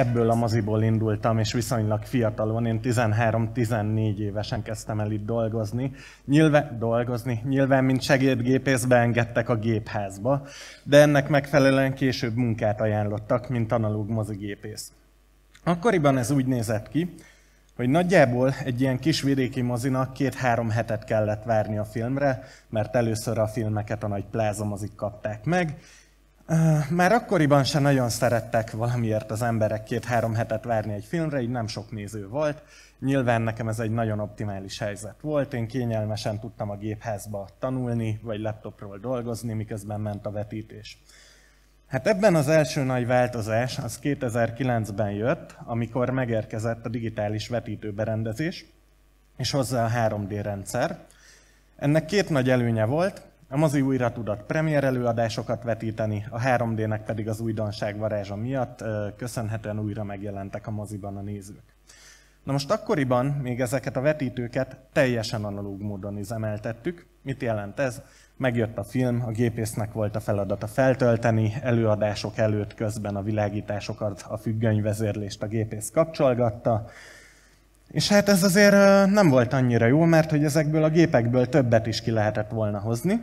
ebből a moziból indultam, és viszonylag fiatalon, én 13-14 évesen kezdtem el itt dolgozni. Nyilván, dolgozni, nyilván, mint segédgépész beengedtek a gépházba, de ennek megfelelően később munkát ajánlottak, mint analóg mozigépész. Akkoriban ez úgy nézett ki, hogy nagyjából egy ilyen kis vidéki mozinak két-három hetet kellett várni a filmre, mert először a filmeket a nagy plázamozik kapták meg, már akkoriban se nagyon szerettek valamiért az emberek két-három hetet várni egy filmre, így nem sok néző volt. Nyilván nekem ez egy nagyon optimális helyzet volt, én kényelmesen tudtam a gépházba tanulni, vagy laptopról dolgozni, miközben ment a vetítés. Hát ebben az első nagy változás az 2009-ben jött, amikor megérkezett a digitális vetítőberendezés, és hozzá a 3D rendszer. Ennek két nagy előnye volt nem az újra tudott premier előadásokat vetíteni, a 3D-nek pedig az újdonság varázsa miatt köszönhetően újra megjelentek a moziban a nézők. Na most akkoriban még ezeket a vetítőket teljesen analóg módon üzemeltettük. Mit jelent ez? Megjött a film, a gépésznek volt a feladata feltölteni, előadások előtt közben a világításokat, a függönyvezérlést a gépész kapcsolgatta, és hát ez azért nem volt annyira jó, mert hogy ezekből a gépekből többet is ki lehetett volna hozni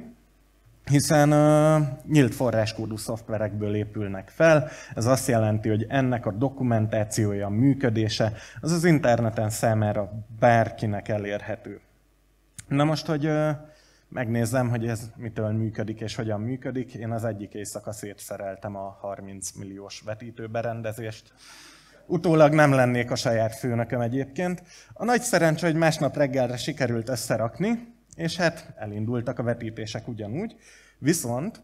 hiszen uh, nyílt forráskódú szoftverekből épülnek fel. Ez azt jelenti, hogy ennek a dokumentációja, a működése az az interneten számára bárkinek elérhető. Na most, hogy uh, megnézzem, hogy ez mitől működik és hogyan működik. Én az egyik éjszaka szétszereltem a 30 milliós vetítőberendezést. Utólag nem lennék a saját főnököm egyébként. A nagy szerencse, hogy másnap reggelre sikerült összerakni, és hát elindultak a vetítések ugyanúgy, viszont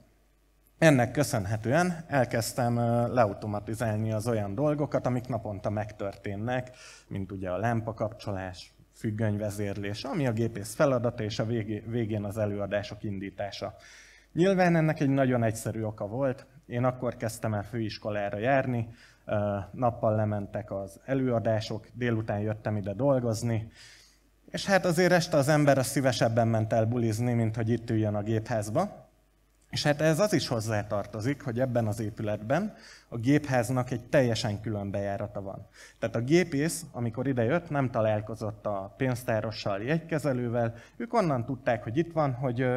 ennek köszönhetően elkezdtem leautomatizálni az olyan dolgokat, amik naponta megtörténnek, mint ugye a lámpakapcsolás, függönyvezérlés, ami a gépész feladata és a végén az előadások indítása. Nyilván ennek egy nagyon egyszerű oka volt. Én akkor kezdtem el főiskolára járni, nappal lementek az előadások, délután jöttem ide dolgozni, és hát azért este az ember a szívesebben ment el bulizni, mint hogy itt üljön a gépházba. És hát ez az is hozzátartozik, hogy ebben az épületben a gépháznak egy teljesen külön bejárata van. Tehát a gépész, amikor idejött, nem találkozott a pénztárossal, jegykezelővel, ők onnan tudták, hogy itt van, hogy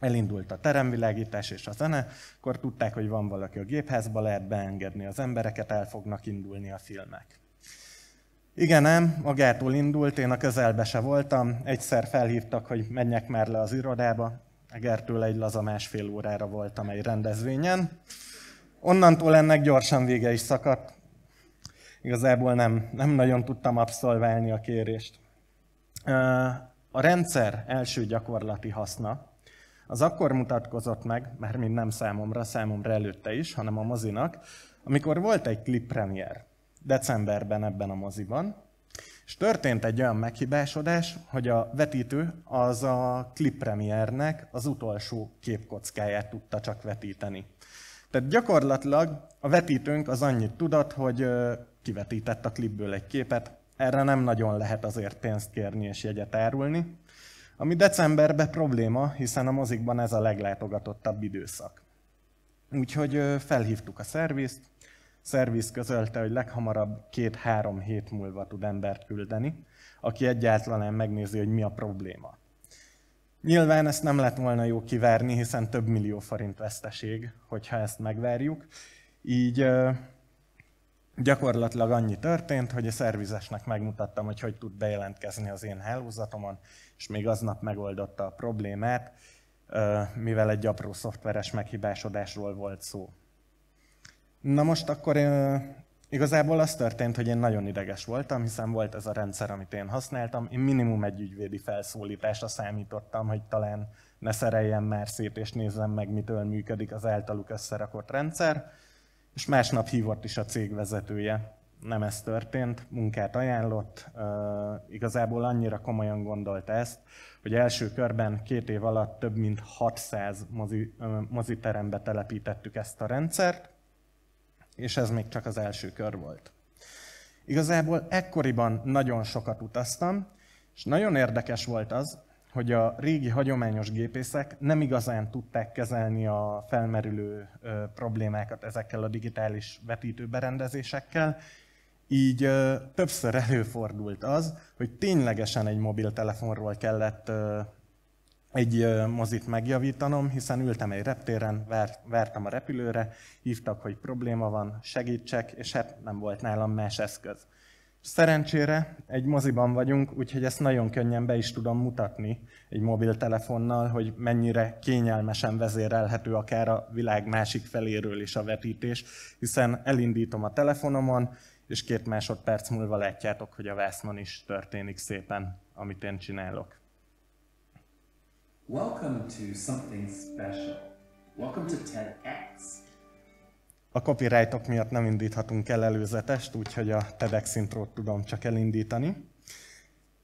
elindult a teremvilágítás és a zene, akkor tudták, hogy van valaki a gépházba, lehet beengedni az embereket, el fognak indulni a filmek. Igen, nem, magától indult, én a közelbe se voltam. Egyszer felhívtak, hogy menjek már le az irodába. Egertől egy laza másfél órára voltam egy rendezvényen. Onnantól ennek gyorsan vége is szakadt. Igazából nem, nem nagyon tudtam abszolválni a kérést. A rendszer első gyakorlati haszna az akkor mutatkozott meg, mert mind nem számomra, számomra előtte is, hanem a mozinak, amikor volt egy klippremier decemberben ebben a moziban, és történt egy olyan meghibásodás, hogy a vetítő az a klippremiernek az utolsó képkockáját tudta csak vetíteni. Tehát gyakorlatilag a vetítőnk az annyit tudott, hogy kivetített a klipből egy képet, erre nem nagyon lehet azért pénzt kérni és jegyet árulni, ami decemberben probléma, hiszen a mozikban ez a leglátogatottabb időszak. Úgyhogy felhívtuk a szervizt, szerviz közölte, hogy leghamarabb két-három hét múlva tud embert küldeni, aki egyáltalán megnézi, hogy mi a probléma. Nyilván ezt nem lett volna jó kiverni, hiszen több millió forint veszteség, hogyha ezt megverjük. Így gyakorlatilag annyi történt, hogy a szervizesnek megmutattam, hogy hogy tud bejelentkezni az én hálózatomon, és még aznap megoldotta a problémát, mivel egy apró szoftveres meghibásodásról volt szó. Na most akkor Igazából az történt, hogy én nagyon ideges voltam, hiszen volt ez a rendszer, amit én használtam. Én minimum egy ügyvédi felszólításra számítottam, hogy talán ne szereljem már szét, és nézzem meg, mitől működik az általuk összerakott rendszer. És másnap hívott is a cég vezetője. Nem ez történt, munkát ajánlott. Igazából annyira komolyan gondolt ezt, hogy első körben két év alatt több mint 600 mozi, moziterembe telepítettük ezt a rendszert és ez még csak az első kör volt. Igazából ekkoriban nagyon sokat utaztam, és nagyon érdekes volt az, hogy a régi hagyományos gépészek nem igazán tudták kezelni a felmerülő ö, problémákat ezekkel a digitális vetítőberendezésekkel, így ö, többször előfordult az, hogy ténylegesen egy mobiltelefonról kellett ö, egy mozit megjavítanom, hiszen ültem egy reptéren, vertem a repülőre, hívtak, hogy probléma van, segítsek, és hát nem volt nálam más eszköz. Szerencsére egy moziban vagyunk, úgyhogy ezt nagyon könnyen be is tudom mutatni egy mobiltelefonnal, hogy mennyire kényelmesen vezérelhető akár a világ másik feléről is a vetítés, hiszen elindítom a telefonomon, és két másodperc múlva látjátok, hogy a vásznon is történik szépen, amit én csinálok. Welcome to something special. Welcome to TEDx. A copyrightok miatt nem indíthatunk el előzetest, úgyhogy a TEDx intrót tudom csak elindítani.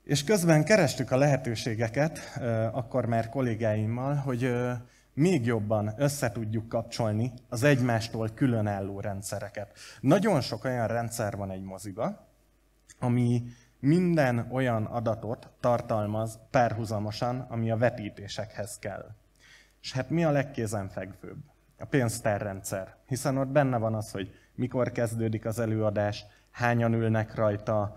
És közben kerestük a lehetőségeket, eh, akkor már kollégáimmal, hogy eh, még jobban tudjuk kapcsolni az egymástól különálló rendszereket. Nagyon sok olyan rendszer van egy moziba, ami minden olyan adatot tartalmaz párhuzamosan, ami a vetítésekhez kell. És hát mi a legkézenfekvőbb? A pénztárrendszer. Hiszen ott benne van az, hogy mikor kezdődik az előadás, hányan ülnek rajta,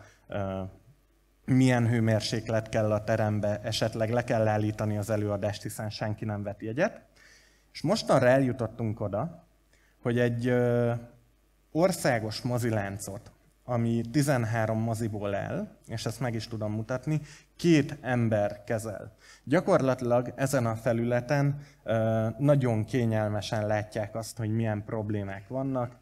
milyen hőmérséklet kell a terembe, esetleg le kell állítani az előadást, hiszen senki nem vet jegyet. És mostanra eljutottunk oda, hogy egy országos moziláncot ami 13 moziból áll, és ezt meg is tudom mutatni, két ember kezel. Gyakorlatilag ezen a felületen nagyon kényelmesen látják azt, hogy milyen problémák vannak.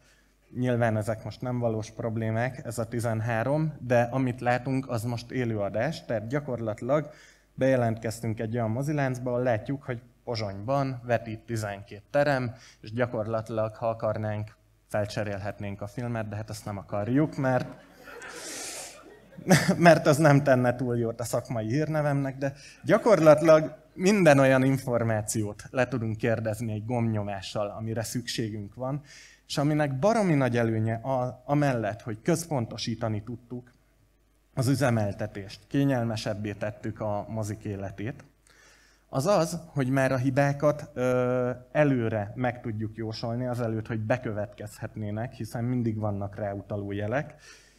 Nyilván ezek most nem valós problémák, ez a 13, de amit látunk, az most élőadás, tehát gyakorlatilag bejelentkeztünk egy olyan moziláncba, ahol látjuk, hogy Pozsonyban vetít 12 terem, és gyakorlatilag, ha akarnánk felcserélhetnénk a filmet, de hát azt nem akarjuk, mert, mert az nem tenne túl jót a szakmai hírnevemnek, de gyakorlatilag minden olyan információt le tudunk kérdezni egy gomnyomással, amire szükségünk van, és aminek baromi nagy előnye a, amellett, hogy központosítani tudtuk az üzemeltetést, kényelmesebbé tettük a mozik életét, az az, hogy már a hibákat ö, előre meg tudjuk jósolni, azelőtt, hogy bekövetkezhetnének, hiszen mindig vannak rá utaló jelek,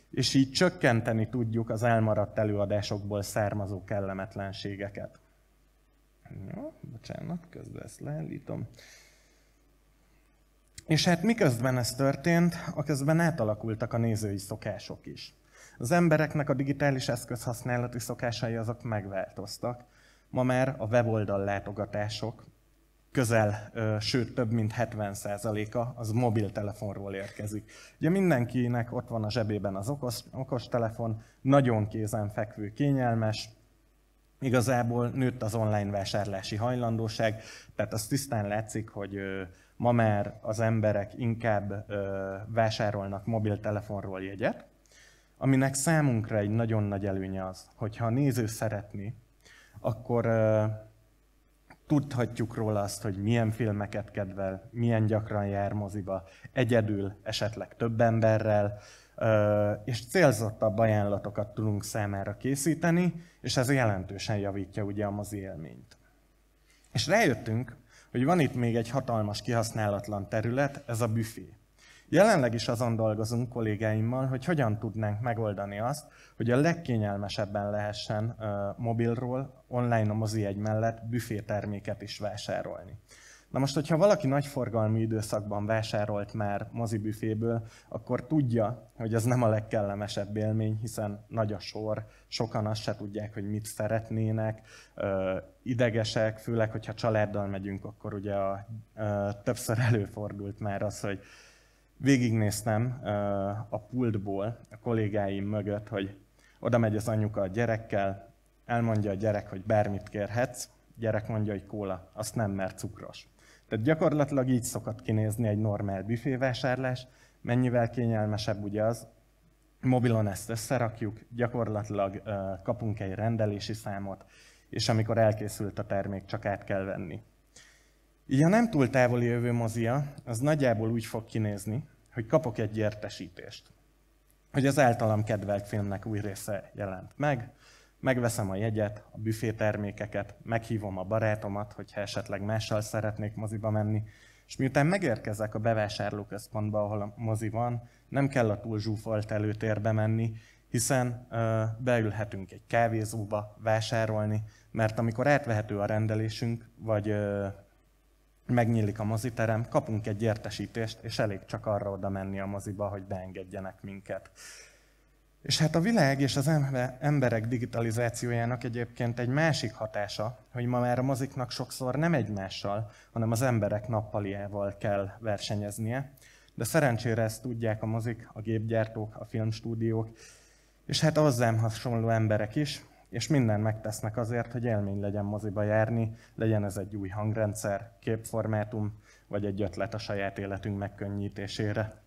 és így csökkenteni tudjuk az elmaradt előadásokból származó kellemetlenségeket. Jó, bocsánat, közben ezt leállítom. És hát miközben ez történt, a közben átalakultak a nézői szokások is. Az embereknek a digitális eszközhasználati szokásai azok megváltoztak Ma már a weboldal látogatások közel, sőt több mint 70%-a az mobiltelefonról érkezik. Ugye mindenkinek ott van a zsebében az okos, okostelefon, nagyon kézenfekvő, kényelmes, igazából nőtt az online vásárlási hajlandóság, tehát az tisztán látszik, hogy ma már az emberek inkább vásárolnak mobiltelefonról jegyet, aminek számunkra egy nagyon nagy előnye az, hogyha a néző szeretni, akkor tudhatjuk róla azt, hogy milyen filmeket kedvel, milyen gyakran jár moziba, egyedül, esetleg több emberrel, és célzottabb ajánlatokat tudunk számára készíteni, és ez jelentősen javítja ugye a mozi élményt. És rájöttünk, hogy van itt még egy hatalmas kihasználatlan terület, ez a büfé. Jelenleg is azon dolgozunk kollégáimmal, hogy hogyan tudnánk megoldani azt, hogy a legkényelmesebben lehessen mobilról online a mozi egy mellett büfé terméket is vásárolni. Na most, hogyha valaki nagy forgalmi időszakban vásárolt már büféből, akkor tudja, hogy ez nem a legkellemesebb élmény, hiszen nagy a sor, sokan azt se tudják, hogy mit szeretnének, idegesek, főleg, hogyha családdal megyünk, akkor ugye a, a, többször előfordult már az, hogy végignéztem eh, a pultból a kollégáim mögött, hogy oda megy az anyuka a gyerekkel, elmondja a gyerek, hogy bármit kérhetsz, a gyerek mondja, hogy kóla, azt nem, mert cukros. Tehát gyakorlatilag így szokott kinézni egy normál büfévásárlás, mennyivel kényelmesebb ugye az, mobilon ezt összerakjuk, gyakorlatilag eh, kapunk egy rendelési számot, és amikor elkészült a termék, csak át kell venni. Így a nem túl távoli jövő mozia, az nagyjából úgy fog kinézni, hogy kapok egy értesítést, hogy az általam kedvelt filmnek új része jelent meg, megveszem a jegyet, a büfé termékeket, meghívom a barátomat, hogyha esetleg mással szeretnék moziba menni, és miután megérkezek a bevásárlóközpontba, ahol a mozi van, nem kell a túl zsúfolt előtérbe menni, hiszen ö, beülhetünk egy kávézóba vásárolni, mert amikor átvehető a rendelésünk, vagy ö, megnyílik a moziterem, kapunk egy értesítést, és elég csak arra oda menni a moziba, hogy beengedjenek minket. És hát a világ és az emberek digitalizációjának egyébként egy másik hatása, hogy ma már a moziknak sokszor nem egymással, hanem az emberek nappaliával kell versenyeznie, de szerencsére ezt tudják a mozik, a gépgyártók, a filmstúdiók, és hát hozzám hasonló emberek is, és minden megtesznek azért, hogy élmény legyen moziba járni, legyen ez egy új hangrendszer, képformátum, vagy egy ötlet a saját életünk megkönnyítésére.